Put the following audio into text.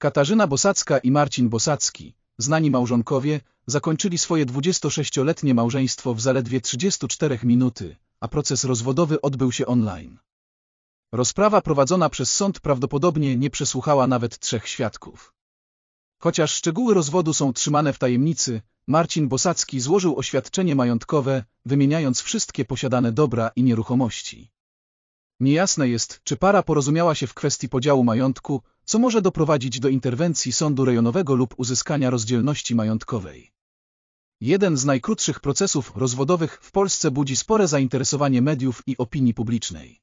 Katarzyna Bosacka i Marcin Bosacki, znani małżonkowie, zakończyli swoje 26-letnie małżeństwo w zaledwie 34 minuty, a proces rozwodowy odbył się online. Rozprawa prowadzona przez sąd prawdopodobnie nie przesłuchała nawet trzech świadków. Chociaż szczegóły rozwodu są trzymane w tajemnicy, Marcin Bosacki złożył oświadczenie majątkowe, wymieniając wszystkie posiadane dobra i nieruchomości. Niejasne jest, czy para porozumiała się w kwestii podziału majątku, co może doprowadzić do interwencji sądu rejonowego lub uzyskania rozdzielności majątkowej. Jeden z najkrótszych procesów rozwodowych w Polsce budzi spore zainteresowanie mediów i opinii publicznej.